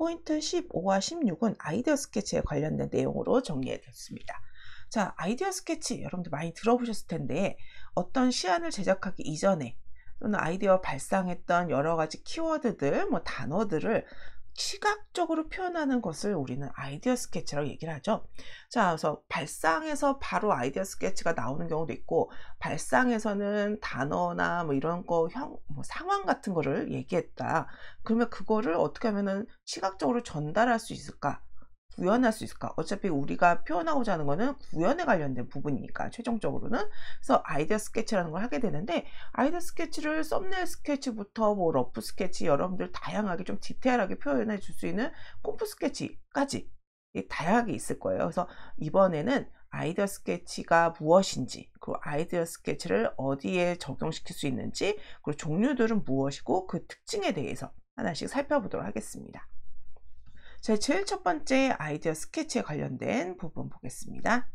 포인트 15와 16은 아이디어 스케치에 관련된 내용으로 정리해드렸습니다. 자, 아이디어 스케치 여러분들 많이 들어보셨을 텐데 어떤 시안을 제작하기 이전에 또는 아이디어 발상했던 여러 가지 키워드들, 뭐 단어들을 시각적으로 표현하는 것을 우리는 아이디어 스케치라고 얘기를 하죠. 자, 그래서 발상에서 바로 아이디어 스케치가 나오는 경우도 있고, 발상에서는 단어나 뭐 이런 거, 형, 뭐 상황 같은 거를 얘기했다. 그러면 그거를 어떻게 하면은 시각적으로 전달할 수 있을까? 구현할 수 있을까? 어차피 우리가 표현하고자 하는 거는 구현에 관련된 부분이니까 최종적으로는 그래서 아이디어 스케치라는 걸 하게 되는데 아이디어 스케치를 썸네일 스케치부터 뭐 러프 스케치 여러분들 다양하게 좀 디테일하게 표현해 줄 수 있는 콤프 스케치까지 다양하게 있을 거예요. 그래서 이번에는 아이디어 스케치가 무엇인지 그리고 아이디어 스케치를 어디에 적용시킬 수 있는지 그리고 종류들은 무엇이고 그 특징에 대해서 하나씩 살펴보도록 하겠습니다. 저희 제일 첫 번째 아이디어 스케치에 관련된 부분 보겠습니다.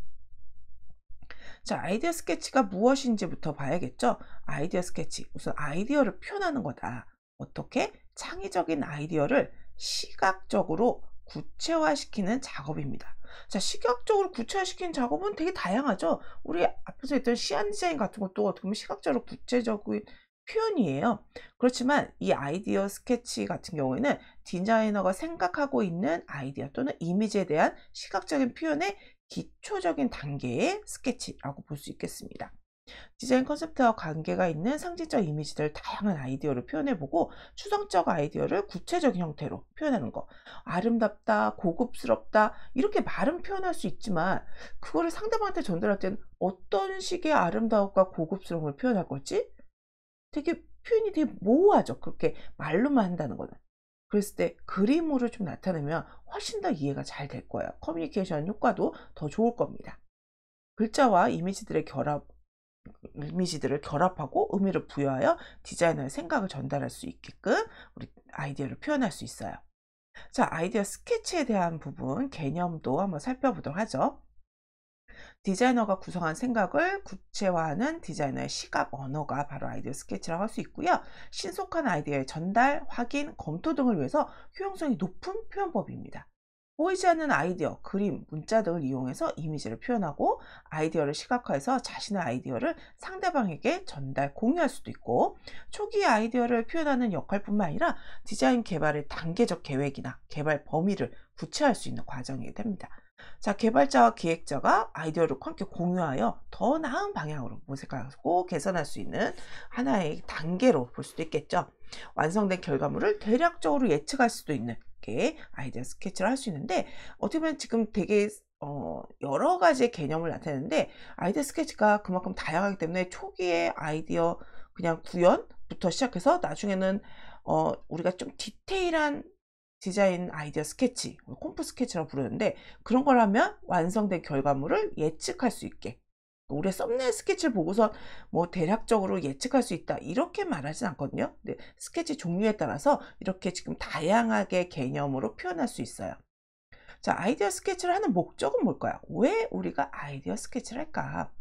자, 아이디어 스케치가 무엇인지부터 봐야겠죠? 아이디어 스케치, 우선 아이디어를 표현하는 거다. 어떻게? 창의적인 아이디어를 시각적으로 구체화시키는 작업입니다. 자, 시각적으로 구체화시키는 작업은 되게 다양하죠? 우리 앞에서 했던 시안 디자인 같은 것도 어떻게 보면 시각적으로 구체적인 표현이에요. 그렇지만 이 아이디어 스케치 같은 경우에는 디자이너가 생각하고 있는 아이디어 또는 이미지에 대한 시각적인 표현의 기초적인 단계의 스케치라고 볼 수 있겠습니다. 디자인 컨셉트와 관계가 있는 상징적 이미지들 다양한 아이디어를 표현해보고 추상적 아이디어를 구체적인 형태로 표현하는 것 아름답다 고급스럽다 이렇게 말은 표현할 수 있지만 그거를 상대방한테 전달할 때는 어떤 식의 아름다움과 고급스러움을 표현할 거지 되게 표현이 되게 모호하죠. 그렇게 말로만 한다는 거는. 그랬을 때 그림으로 좀 나타내면 훨씬 더 이해가 잘 될 거예요. 커뮤니케이션 효과도 더 좋을 겁니다. 글자와 이미지들의 결합, 이미지들을 결합하고 의미를 부여하여 디자이너의 생각을 전달할 수 있게끔 우리 아이디어를 표현할 수 있어요. 자, 아이디어 스케치에 대한 부분 개념도 한번 살펴보도록 하죠. 디자이너가 구성한 생각을 구체화하는 디자이너의 시각 언어가 바로 아이디어 스케치라고 할 수 있고요. 신속한 아이디어의 전달, 확인, 검토 등을 위해서 효용성이 높은 표현법입니다. 보이지 않는 아이디어, 그림, 문자 등을 이용해서 이미지를 표현하고 아이디어를 시각화해서 자신의 아이디어를 상대방에게 전달, 공유할 수도 있고 초기 아이디어를 표현하는 역할뿐만 아니라 디자인 개발의 단계적 계획이나 개발 범위를 구체화할 수 있는 과정이 됩니다. 자, 개발자와 기획자가 아이디어를 함께 공유하여 더 나은 방향으로 모색하고 개선할 수 있는 하나의 단계로 볼 수도 있겠죠. 완성된 결과물을 대략적으로 예측할 수도 있는 게 아이디어 스케치를 할 수 있는데 어떻게 보면 지금 되게 어, 여러 가지의 개념을 나타내는데 아이디어 스케치가 그만큼 다양하기 때문에 초기에 아이디어 그냥 구현부터 시작해서 나중에는 어, 우리가 좀 디테일한 디자인 아이디어 스케치, 뭐 콤프 스케치라고 부르는데 그런 걸 하면 완성된 결과물을 예측할 수 있게 우리 그러니까 썸네일 스케치를 보고서 뭐 대략적으로 예측할 수 있다 이렇게 말하진 않거든요 근데 스케치 종류에 따라서 이렇게 지금 다양하게 개념으로 표현할 수 있어요 자 아이디어 스케치를 하는 목적은 뭘까요 왜 우리가 아이디어 스케치를 할까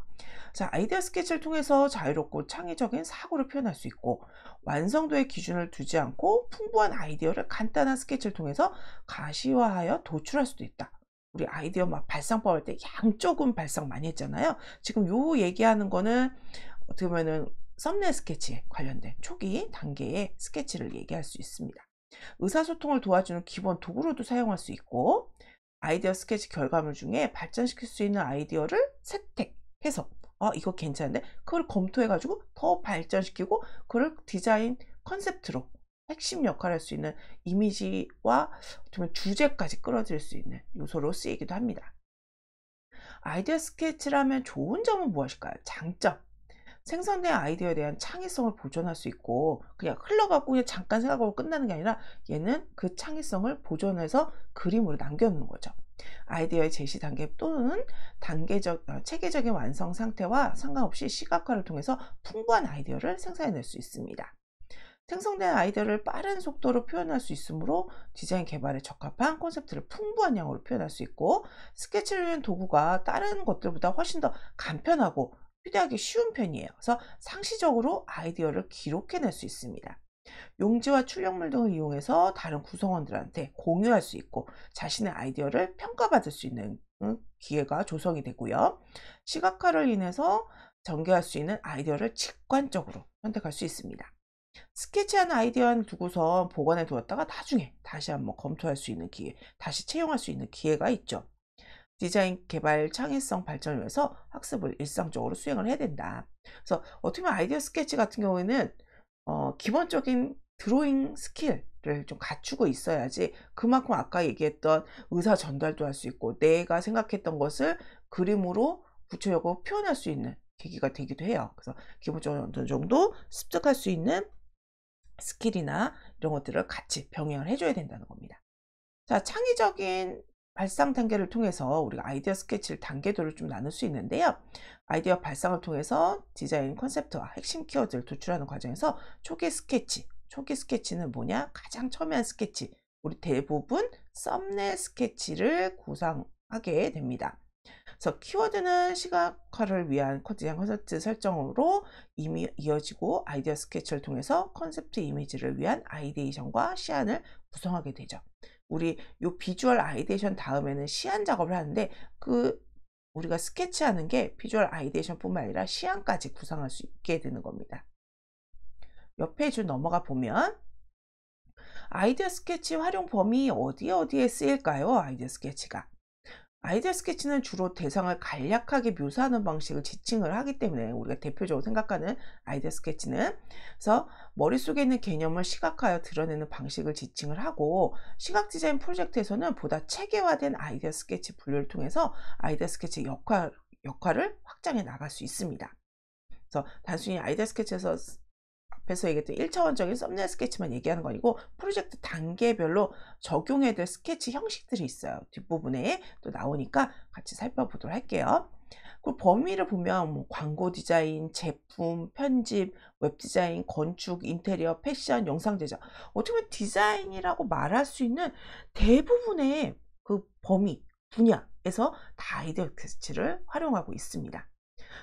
자, 아이디어 스케치를 통해서 자유롭고 창의적인 사고를 표현할 수 있고 완성도의 기준을 두지 않고 풍부한 아이디어를 간단한 스케치를 통해서 가시화하여 도출할 수도 있다. 우리 아이디어 막 발상법 할 때 양쪽은 발상 많이 했잖아요. 지금 요 얘기하는 거는 어떻게 보면은 썸네일 스케치 관련된 초기 단계의 스케치를 얘기할 수 있습니다. 의사소통을 도와주는 기본 도구로도 사용할 수 있고 아이디어 스케치 결과물 중에 발전시킬 수 있는 아이디어를 채택, 해서 아 이거 괜찮은데 그걸 검토해 가지고 더 발전시키고 그걸 디자인 컨셉트로 핵심 역할을 할수 있는 이미지와 정말 주제까지 끌어들일 수 있는 요소로 쓰이기도 합니다. 아이디어 스케치라면 좋은 점은 무엇일까요? 장점. 생성된 아이디어에 대한 창의성을 보존할 수 있고 그냥 흘러가고 그냥 잠깐 생각하고 끝나는 게 아니라 얘는 그 창의성을 보존해서 그림으로 남겨놓는 거죠. 아이디어의 제시 단계 또는 단계적, 어, 체계적인 완성 상태와 상관없이 시각화를 통해서 풍부한 아이디어를 생산해낼 수 있습니다. 생성된 아이디어를 빠른 속도로 표현할 수 있으므로 디자인 개발에 적합한 콘셉트를 풍부한 양으로 표현할 수 있고 스케치를 위한 도구가 다른 것들보다 훨씬 더 간편하고 휴대하기 쉬운 편이에요. 그래서 상시적으로 아이디어를 기록해낼 수 있습니다. 용지와 출력물 등을 이용해서 다른 구성원들한테 공유할 수 있고 자신의 아이디어를 평가받을 수 있는 기회가 조성이 되고요. 시각화를 인해서 전개할 수 있는 아이디어를 직관적으로 선택할 수 있습니다. 스케치한 아이디어는 두고서 보관해 두었다가 나중에 다시 한번 검토할 수 있는 기회, 다시 채용할 수 있는 기회가 있죠. 디자인 개발 창의성 발전을 위해서 학습을 일상적으로 수행을 해야 된다. 그래서 어떻게 보면 아이디어 스케치 같은 경우에는 어, 기본적인 드로잉 스킬을 좀 갖추고 있어야지 그만큼 아까 얘기했던 의사 전달도 할 수 있고 내가 생각했던 것을 그림으로 붙여적으 표현할 수 있는 계기가 되기도 해요. 그래서 기본적으로 어느 정도 습득할 수 있는 스킬이나 이런 것들을 같이 병행을 해줘야 된다는 겁니다. 자, 창의적인 발상 단계를 통해서 우리가 아이디어 스케치를 단계도를 좀 나눌 수 있는데요. 아이디어 발상을 통해서 디자인 컨셉트와 핵심 키워드를 도출하는 과정에서 초기 스케치, 초기 스케치는 뭐냐? 가장 처음에 한 스케치, 우리 대부분 썸네일 스케치를 구상하게 됩니다. 그래서 키워드는 시각화를 위한 디자인 컨셉트 설정으로 이미 이어지고 아이디어 스케치를 통해서 컨셉트 이미지를 위한 아이디에이션과 시안을 구성하게 되죠. 우리 요 비주얼 아이데이션 다음에는 시안 작업을 하는데 그 우리가 스케치하는 게 비주얼 아이데이션 뿐만 아니라 시안까지 구상할 수 있게 되는 겁니다. 옆에이 넘어가 보면 아이디어 스케치 활용 범위 어디 어디에 쓰일까요? 아이디어 스케치가 아이디어 스케치는 주로 대상을 간략하게 묘사하는 방식을 지칭을 하기 때문에 우리가 대표적으로 생각하는 아이디어 스케치는 그래서 머릿속에 있는 개념을 시각화하여 드러내는 방식을 지칭을 하고 시각 디자인 프로젝트에서는 보다 체계화된 아이디어 스케치 분류를 통해서 아이디어 스케치 역할, 역할을 확장해 나갈 수 있습니다. 그래서 단순히 아이디어 스케치에서 앞에서 얘기했던 1차원적인 썸네일 스케치만 얘기하는 거 아니고 프로젝트 단계별로 적용해야 될 스케치 형식들이 있어요. 뒷부분에 또 나오니까 같이 살펴보도록 할게요. 그 범위를 보면 뭐 광고 디자인, 제품, 편집, 웹 디자인, 건축, 인테리어, 패션, 영상 제작 어떻게 보면 디자인이라고 말할 수 있는 대부분의 그 범위, 분야에서 다 아이디어 스케치를 활용하고 있습니다.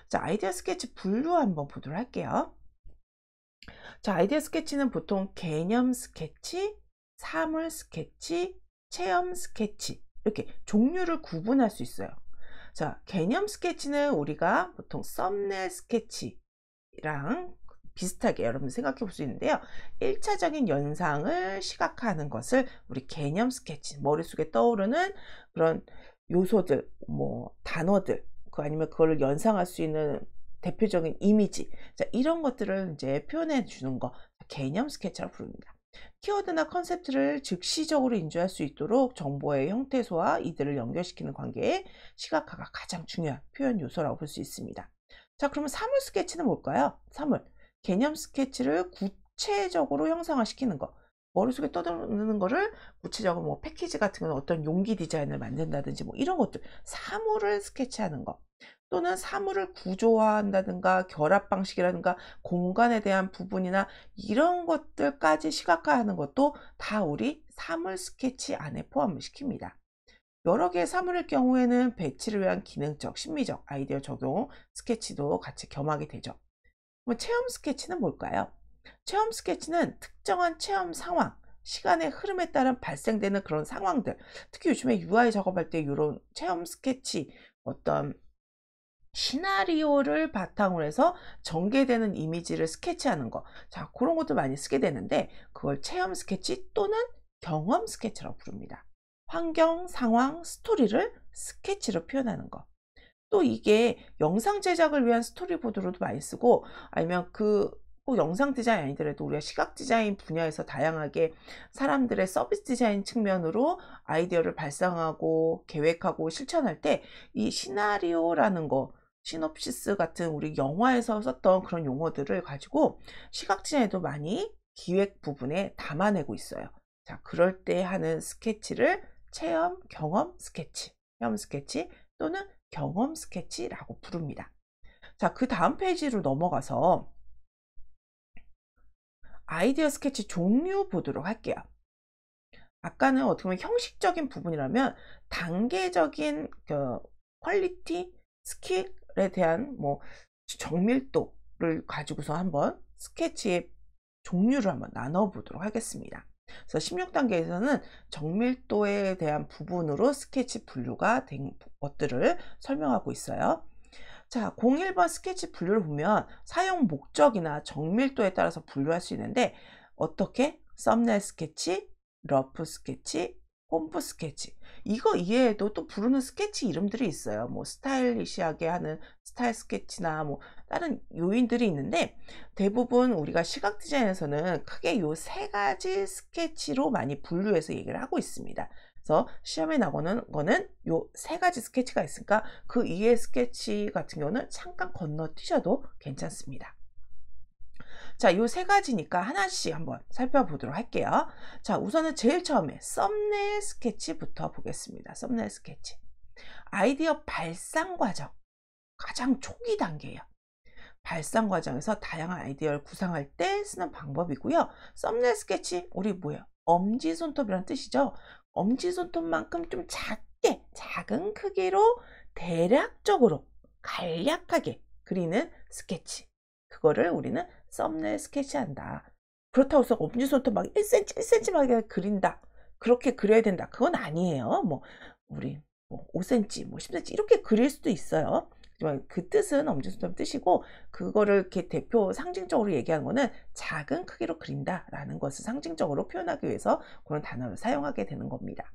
자, 아이디어 스케치 분류 한번 보도록 할게요. 자, 아이디어 스케치는 보통 개념 스케치, 사물 스케치, 체험 스케치 이렇게 종류를 구분할 수 있어요. 자, 개념 스케치는 우리가 보통 썸네일 스케치랑 비슷하게 여러분 생각해 볼 수 있는데요. 1차적인 연상을 시각화하는 것을 우리 개념 스케치, 머릿속에 떠오르는 그런 요소들, 뭐 단어들, 그 아니면 그걸 연상할 수 있는 대표적인 이미지 자, 이런 것들을 이제 표현해 주는 거 개념 스케치라고 부릅니다. 키워드나 컨셉트를 즉시적으로 인지할 수 있도록 정보의 형태소와 이들을 연결시키는 관계에 시각화가 가장 중요한 표현 요소라고 볼 수 있습니다. 자 그러면 사물 스케치는 뭘까요? 사물 개념 스케치를 구체적으로 형상화시키는 것 머릿속에 떠드는 거를 구체적으로 뭐 패키지 같은 건 어떤 용기 디자인을 만든다든지 뭐 이런 것들 사물을 스케치하는 것 또는 사물을 구조화한다든가 결합 방식이라든가 공간에 대한 부분이나 이런 것들까지 시각화하는 것도 다 우리 사물 스케치 안에 포함을 시킵니다. 여러 개의 사물일 경우에는 배치를 위한 기능적, 심미적 아이디어 적용 스케치도 같이 겸하게 되죠. 그럼 체험 스케치는 뭘까요? 체험 스케치는 특정한 체험 상황, 시간의 흐름에 따른 발생되는 그런 상황들, 특히 요즘에 UI 작업할 때 이런 체험 스케치 어떤 시나리오를 바탕으로 해서 전개되는 이미지를 스케치하는 거. 자, 그런 것도 많이 쓰게 되는데 그걸 체험 스케치 또는 경험 스케치라고 부릅니다. 환경, 상황, 스토리를 스케치로 표현하는 거. 또 이게 영상 제작을 위한 스토리보드로도 많이 쓰고 아니면 그꼭 뭐 영상 디자인 아니더라도 우리가 시각 디자인 분야에서 다양하게 사람들의 서비스 디자인 측면으로 아이디어를 발상하고 계획하고 실천할 때 이 시나리오라는 거 시놉시스 같은 우리 영화에서 썼던 그런 용어들을 가지고 시각지에도 많이 기획 부분에 담아내고 있어요. 자, 그럴 때 하는 스케치를 체험 경험 스케치, 체험 스케치 또는 경험 스케치라고 부릅니다. 자, 그 다음 페이지로 넘어가서 아이디어 스케치 종류 보도록 할게요. 아까는 어떻게 보면 형식적인 부분이라면 단계적인 그 퀄리티, 스킬, 것들에 대한 뭐 정밀도를 가지고서 한번 스케치의 종류를 한번 나눠보도록 하겠습니다. 그래서 16단계에서는 정밀도에 대한 부분으로 스케치 분류가 된 것들을 설명하고 있어요. 자, 01번 스케치 분류를 보면 사용 목적이나 정밀도에 따라서 분류할 수 있는데 어떻게? 썸네일 스케치, 러프 스케치, 뽐프 스케치 이거 이외에도 또 부르는 스케치 이름들이 있어요 뭐 스타일리시하게 하는 스타일 스케치나 뭐 다른 요인들이 있는데 대부분 우리가 시각 디자인에서는 크게 요 세 가지 스케치로 많이 분류해서 얘기를 하고 있습니다 그래서 시험에 나오는 거는 요 세 가지 스케치가 있으니까 그 이외 의 스케치 같은 경우는 잠깐 건너뛰셔도 괜찮습니다 자, 요세 가지니까 하나씩 한번 살펴보도록 할게요. 자, 우선은 제일 처음에 썸네일 스케치부터 보겠습니다. 썸네일 스케치. 아이디어 발상 과정. 가장 초기 단계예요. 발상 과정에서 다양한 아이디어를 구상할 때 쓰는 방법이고요. 썸네일 스케치, 우리 뭐예요? 엄지손톱이란 뜻이죠. 엄지손톱만큼 좀 작게, 작은 크기로 대략적으로 간략하게 그리는 스케치. 그거를 우리는 썸네일 스케치한다. 그렇다고 해서 엄지손톱 막 1cm, 1cm 막 그린다. 그렇게 그려야 된다. 그건 아니에요. 뭐, 우리 뭐 5cm, 뭐 10cm 이렇게 그릴 수도 있어요. 그 뜻은 엄지손톱 뜻이고 그거를 이렇게 대표 상징적으로 얘기한 거는 작은 크기로 그린다라는 것을 상징적으로 표현하기 위해서 그런 단어를 사용하게 되는 겁니다.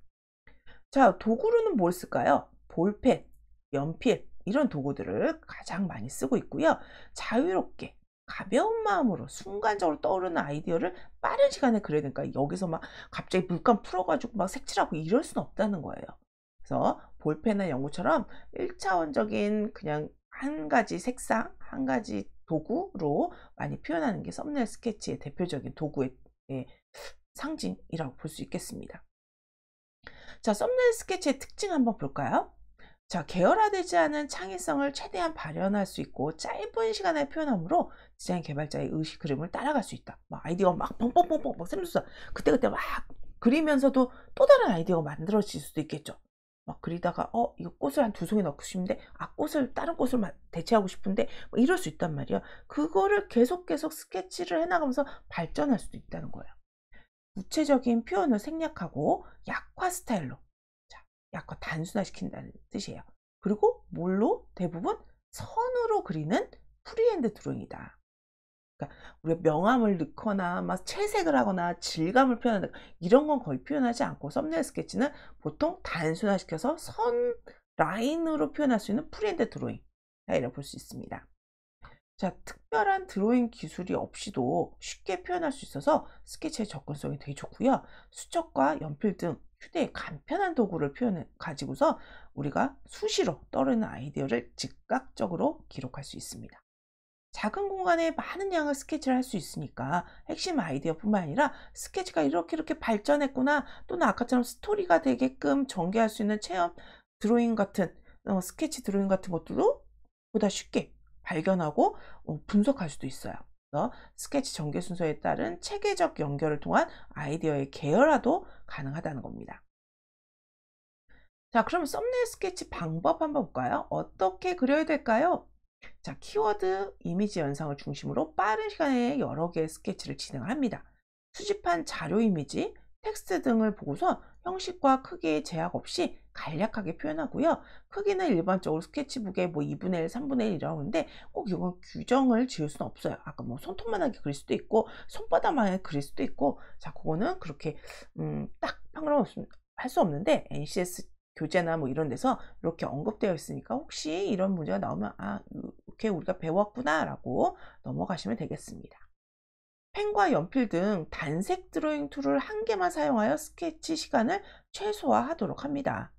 자 도구로는 뭘 쓸까요? 볼펜, 연필 이런 도구들을 가장 많이 쓰고 있고요. 자유롭게 가벼운 마음으로 순간적으로 떠오르는 아이디어를 빠른 시간에 그려야 되니까 여기서 막 갑자기 물감 풀어가지고 막 색칠하고 이럴 수는 없다는 거예요. 그래서 볼펜이나 연구처럼 1차원적인 그냥 한 가지 색상, 한 가지 도구로 많이 표현하는 게 썸네일 스케치의 대표적인 도구의 예, 상징이라고 볼 수 있겠습니다. 자, 썸네일 스케치의 특징 한번 볼까요? 자, 계열화되지 않은 창의성을 최대한 발현할 수 있고 짧은 시간에 표현함으로 디자인 개발자의 의식 그림을 따라갈 수 있다. 막 뭐 아이디어 막 펑펑펑펑 막 샘솟아. 그때그때 막 그리면서도 또 다른 아이디어가 만들어질 수도 있겠죠. 막 그리다가 어 이거 꽃을 한 두 송이 넣고 싶은데 아 꽃을 다른 꽃을 대체하고 싶은데 뭐 이럴 수 있단 말이야 그거를 계속 계속 스케치를 해나가면서 발전할 수도 있다는 거예요 구체적인 표현을 생략하고 약화 스타일로 약간 단순화시킨다는 뜻이에요. 그리고 뭘로 대부분 선으로 그리는 프리핸드 드로잉이다. 그러니까 우리가 명암을 넣거나 막 채색을 하거나 질감을 표현한다 이런 건 거의 표현하지 않고 썸네일 스케치는 보통 단순화시켜서 선 라인으로 표현할 수 있는 프리핸드 드로잉 이라 볼수 있습니다. 자, 특별한 드로잉 기술이 없이도 쉽게 표현할 수 있어서 스케치의 접근성이 되게 좋고요. 수첩과 연필 등 휴대의 간편한 도구를 표현 가지고서 우리가 수시로 떠오르는 아이디어를 즉각적으로 기록할 수 있습니다. 작은 공간에 많은 양을 스케치를 할 수 있으니까 핵심 아이디어뿐만 아니라 스케치가 이렇게 이렇게 발전했구나 또는 아까처럼 스토리가 되게끔 전개할 수 있는 체험 드로잉 같은 어, 스케치 드로잉 같은 것들도 보다 쉽게 발견하고 어, 분석할 수도 있어요. 어, 스케치 전개 순서에 따른 체계적 연결을 통한 아이디어의 계열화도 가능하다는 겁니다. 자, 그럼 썸네일 스케치 방법 한번 볼까요? 어떻게 그려야 될까요? 자, 키워드, 이미지 연상을 중심으로 빠른 시간에 여러 개의 스케치를 진행합니다. 수집한 자료 이미지, 텍스트 등을 보고서 형식과 크기의 제약 없이 간략하게 표현하고요. 크기는 일반적으로 스케치북에 뭐 2분의 1, 3분의 1 이러는데 꼭 이건 규정을 지을 수는 없어요. 아까 뭐 손톱만하게 그릴 수도 있고 손바닥만하게 그릴 수도 있고 자 그거는 그렇게 음, 딱 평가를 할수 없는데 NCS 교재나 뭐 이런 데서 이렇게 언급되어 있으니까 혹시 이런 문제가 나오면 아 이렇게 우리가 배웠구나 라고 넘어가시면 되겠습니다. 펜과 연필 등 단색 드로잉 툴을 한 개만 사용하여 스케치 시간을 최소화하도록 합니다.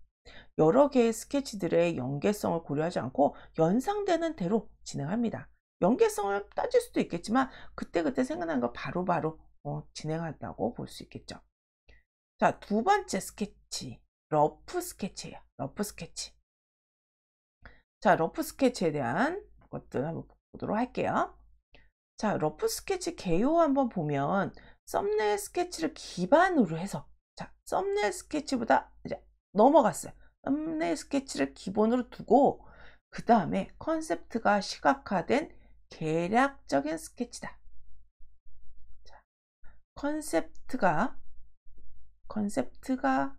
여러 개의 스케치들의 연계성을 고려하지 않고 연상되는 대로 진행합니다. 연계성을 따질 수도 있겠지만 그때그때 생각난 거 바로바로 어, 진행한다고 볼 수 있겠죠. 자, 두 번째 스케치, 러프 스케치예요. 러프 스케치. 자, 러프 스케치에 대한 것들 한번 보도록 할게요. 자, 러프 스케치 개요 한번 보면 썸네일 스케치를 기반으로 해서 자, 썸네일 스케치보다 이제 넘어갔어요. t h u 스케치를 기본으로 두고 그 다음에 컨셉트가 시각화된 계략적인 스케치다. 자, 컨셉트가 컨셉트가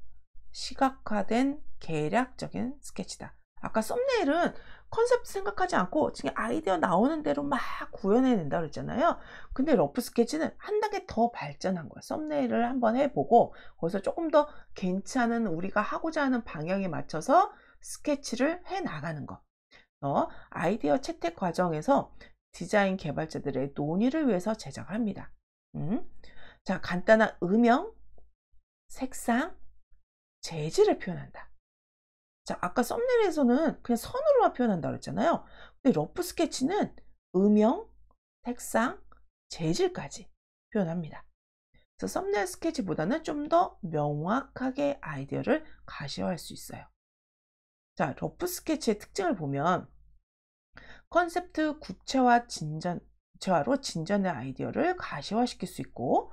시각화된 계략적인 스케치다. 아까 썸네일은 컨셉 생각하지 않고 지금 아이디어 나오는 대로 막 구현해낸다 그랬잖아요. 근데 러프 스케치는 한 단계 더 발전한 거예요 썸네일을 한번 해보고 거기서 조금 더 괜찮은 우리가 하고자 하는 방향에 맞춰서 스케치를 해 나가는 거. 어, 아이디어 채택 과정에서 디자인 개발자들의 논의를 위해서 제작합니다. 음? 자, 간단한 음영, 색상, 재질을 표현한다. 자, 아까 썸네일에서는 그냥 선으로만 표현한다고 했잖아요. 근데 러프 스케치는 음영, 색상, 재질까지 표현합니다. 그래서 썸네일 스케치보다는 좀 더 명확하게 아이디어를 가시화할 수 있어요. 자, 러프 스케치의 특징을 보면 컨셉트 구체화 진전, 구체화로 진전의 아이디어를 가시화시킬 수 있고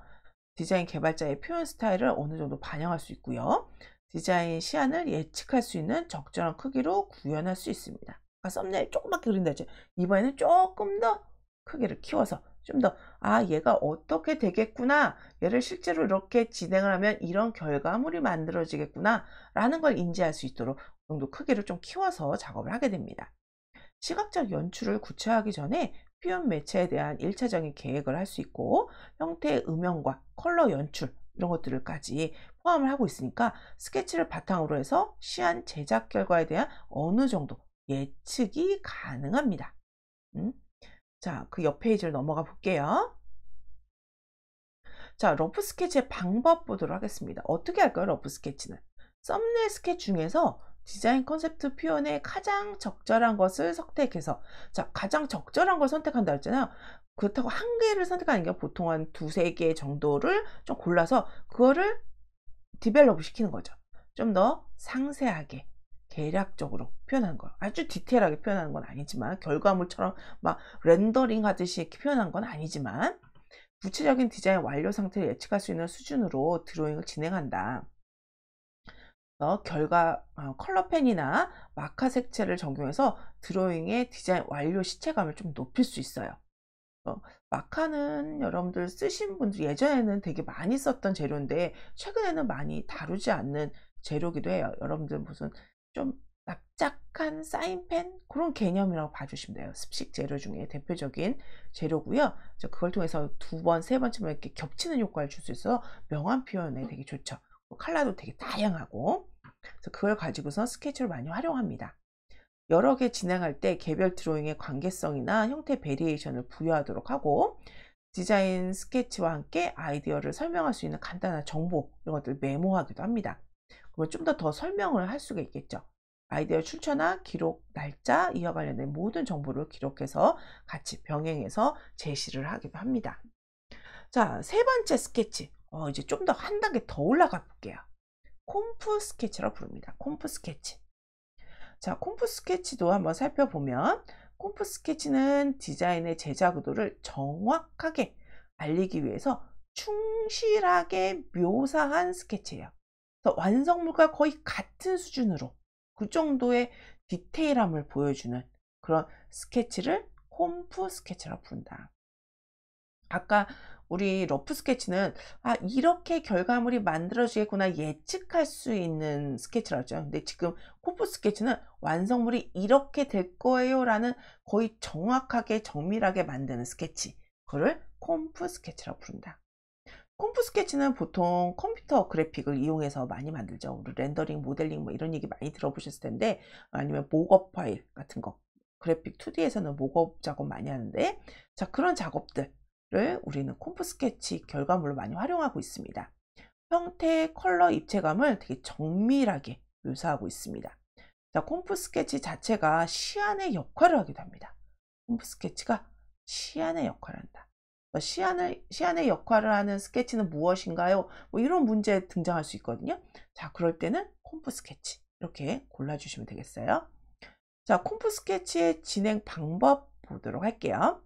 디자인 개발자의 표현 스타일을 어느 정도 반영할 수 있고요. 디자인 시안을 예측할 수 있는 적절한 크기로 구현할 수 있습니다. 아까 그러니까 썸네일 조금맣게 그린다 했죠. 이번에는 조금 더 크기를 키워서 좀 더 아 얘가 어떻게 되겠구나 얘를 실제로 이렇게 진행을 하면 이런 결과물이 만들어지겠구나 라는 걸 인지할 수 있도록 정도 크기를 좀 키워서 작업을 하게 됩니다. 시각적 연출을 구체화하기 전에 표현 매체에 대한 일차적인 계획을 할 수 있고 형태의 음영과 컬러 연출 이런 것들까지 포함을 하고 있으니까 스케치를 바탕으로 해서 시안 제작 결과에 대한 어느 정도 예측이 가능합니다. 음? 자, 그 옆 페이지를 넘어가 볼게요. 자, 러프 스케치의 방법 보도록 하겠습니다. 어떻게 할까요, 러프 스케치는? 썸네일 스케치 중에서 디자인 컨셉트 표현에 가장 적절한 것을 선택해서 자 가장 적절한 걸 선택한다 했잖아요 그렇다고 한 개를 선택하는 게 보통 한 두세 개 정도를 좀 골라서 그거를 디벨롭 시키는 거죠. 좀 더 상세하게 계략적으로 표현한 거예요. 아주 디테일하게 표현하는건 아니지만 결과물처럼 막 렌더링 하듯이 이렇게 표현한 건 아니지만 구체적인 디자인 완료 상태를 예측할 수 있는 수준으로 드로잉을 진행한다. 그 결과 어, 컬러펜이나 마카 색채를 적용해서 드로잉의 디자인 완료 시체감을 좀 높일 수 있어요. 어, 마카는 여러분들 쓰신 분들 예전에는 되게 많이 썼던 재료인데 최근에는 많이 다루지 않는 재료기도 해요. 여러분들 무슨 좀 납작한 사인펜 그런 개념이라고 봐주시면 돼요. 습식 재료 중에 대표적인 재료고요. 그걸 통해서 두 번, 세 번쯤 이렇게 겹치는 효과를 줄 수있어 명암 표현에 되게 좋죠. 뭐 칼라도 되게 다양하고 그래서 그걸 가지고서 스케치를 많이 활용합니다. 여러 개 진행할 때 개별 드로잉의 관계성이나 형태 베리에이션을 부여하도록 하고 디자인 스케치와 함께 아이디어를 설명할 수 있는 간단한 정보 이런 것들을 메모하기도 합니다. 그러면 좀더 더 설명을 할 수가 있겠죠. 아이디어 출처나 기록, 날짜, 이와 관련된 모든 정보를 기록해서 같이 병행해서 제시를 하기도 합니다. 자, 세 번째 스케치. 어, 이제 좀 더 한 단계 더 올라가 볼게요. 콤프 스케치라고 부릅니다. 콤프 스케치. 자, 콤프 스케치도 한번 살펴보면 콤프 스케치는 디자인의 제작 구도를 정확하게 알리기 위해서 충실하게 묘사한 스케치예요. 그래서 완성물과 거의 같은 수준으로 그 정도의 디테일함을 보여주는 그런 스케치를 콤프 스케치라고 부른다. 아까 우리 러프 스케치는 아 이렇게 결과물이 만들어지겠구나 예측할 수 있는 스케치라죠 근데 지금 코프 스케치는 완성물이 이렇게 될 거예요 라는 거의 정확하게 정밀하게 만드는 스케치 그거를 콤프 스케치라고 부른다 콤프 스케치는 보통 컴퓨터 그래픽을 이용해서 많이 만들죠 우리 렌더링 모델링 뭐 이런 얘기 많이 들어보셨을 텐데 아니면 목업 파일 같은 거 그래픽 2D에서는 목업 작업 많이 하는데 자 그런 작업들 를 우리는 콤프 스케치 결과물로 많이 활용하고 있습니다. 형태, 컬러, 입체감을 되게 정밀하게 묘사하고 있습니다. 자, 콤프 스케치 자체가 시안의 역할을 하기도 합니다. 콤프 스케치가 시안의 역할을 한다. 어, 시안을, 시안의 역할을 하는 스케치는 무엇인가요? 뭐 이런 문제 등장할 수 있거든요. 자, 그럴 때는 콤프 스케치 이렇게 골라주시면 되겠어요. 자, 콤프 스케치의 진행 방법 보도록 할게요.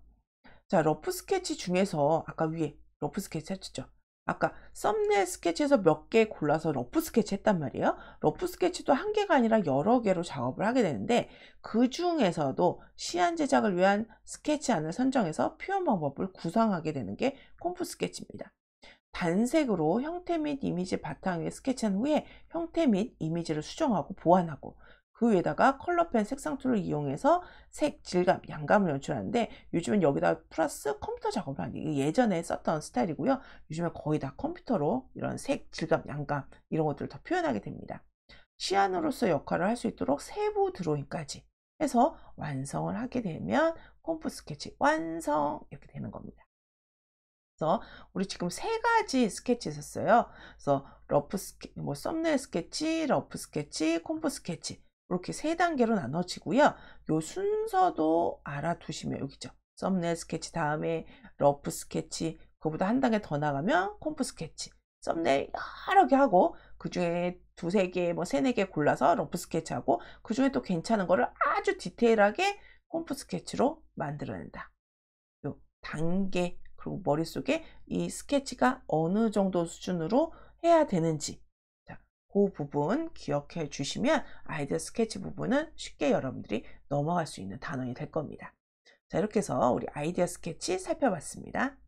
자, 러프 스케치 중에서 아까 위에 러프 스케치 했죠. 아까 썸네일 스케치에서 몇 개 골라서 러프 스케치 했단 말이에요. 러프 스케치도 한 개가 아니라 여러 개로 작업을 하게 되는데 그 중에서도 시안 제작을 위한 스케치안을 선정해서 표현 방법을 구상하게 되는 게 콤프 스케치입니다. 단색으로 형태 및 이미지 바탕 위에 스케치한 후에 형태 및 이미지를 수정하고 보완하고 그 위에다가 컬러펜 색상 툴을 이용해서 색, 질감, 양감을 연출하는데 요즘은 여기다 플러스 컴퓨터 작업을 하는 예전에 썼던 스타일이고요. 요즘에 거의 다 컴퓨터로 이런 색, 질감, 양감 이런 것들을 더 표현하게 됩니다. 시안으로서 역할을 할 수 있도록 세부 드로잉까지 해서 완성을 하게 되면 콤프 스케치 완성 이렇게 되는 겁니다. 그래서 우리 지금 세 가지 스케치 썼어요. 그래서 러프 스케치, 뭐 썸네일 스케치, 러프 스케치, 콤프 스케치 이렇게 세 단계로 나눠지고요. 요 순서도 알아두시면 여기 죠 썸네일 스케치 다음에 러프 스케치 그보다 거한 단계 더 나가면 콤프 스케치 썸네일 여러 개 하고 그 중에 두 세 개, 뭐 세네 개 골라서 러프 스케치하고 그 중에 또 괜찮은 거를 아주 디테일하게 콤프 스케치로 만들어낸다. 요 단계 그리고 머릿속에 이 스케치가 어느 정도 수준으로 해야 되는지 그 부분 기억해 주시면 아이디어 스케치 부분은 쉽게 여러분들이 넘어갈 수 있는 단원이 될 겁니다. 자 이렇게 해서 우리 아이디어 스케치 살펴봤습니다.